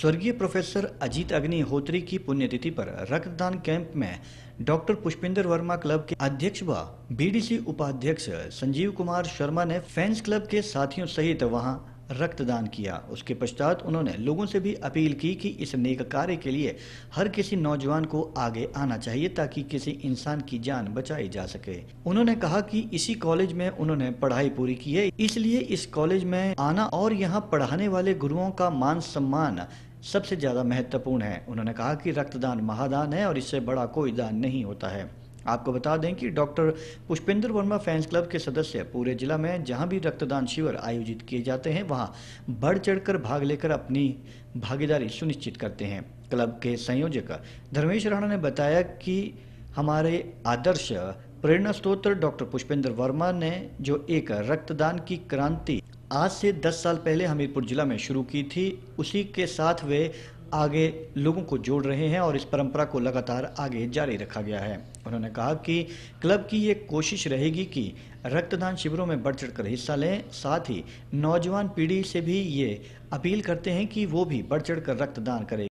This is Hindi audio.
स्वर्गीय प्रोफेसर अजीत अग्निहोत्री की पुण्यतिथि पर रक्तदान कैंप में डॉक्टर पुष्पेंद्र वर्मा क्लब के अध्यक्ष व बीडीसी उपाध्यक्ष संजीव कुमार शर्मा ने फैंस क्लब के साथियों सहित वहां रक्तदान किया उसके पश्चात उन्होंने लोगों से भी अपील की कि इस नेक कार्य के लिए हर किसी नौजवान को आगे आना चाहिए ताकि किसी इंसान की जान बचाई जा सके उन्होंने कहा कि इसी कॉलेज में उन्होंने पढ़ाई पूरी की है इसलिए इस कॉलेज में आना और यहाँ पढ़ाने वाले गुरुओं का मान सम्मान सबसे ज़्यादा महत्वपूर्ण है उन्होंने कहा कि रक्तदान महादान है और इससे बड़ा कोई दान नहीं होता है आपको बता दें कि doctor Pushpendra Verma fans club के सदस्य पूरे जिला में जहां भी रक्तदान शिविर आयोजित किए जाते हैं वहां बढ़ चढ़कर भाग लेकर अपनी भागीदारी सुनिश्चित करते हैं क्लब के संयोजक धर्मेश राणा ने बताया कि हमारे आदर्श प्रेरणा स्त्रोत्र डॉक्टर पुष्पेंद्र वर्मा ने जो एक रक्तदान की क्रांति आज से 10 साल पहले हमीरपुर जिला में शुरू की थी उसी के साथ वे आगे लोगों को जोड़ रहे हैं और इस परंपरा को लगातार आगे जारी रखा गया है उन्होंने कहा कि क्लब की ये कोशिश रहेगी कि रक्तदान शिविरों में बढ़ चढ़कर हिस्सा लें साथ ही नौजवान पीढ़ी से भी ये अपील करते हैं कि वो भी बढ़ चढ़कर रक्तदान करें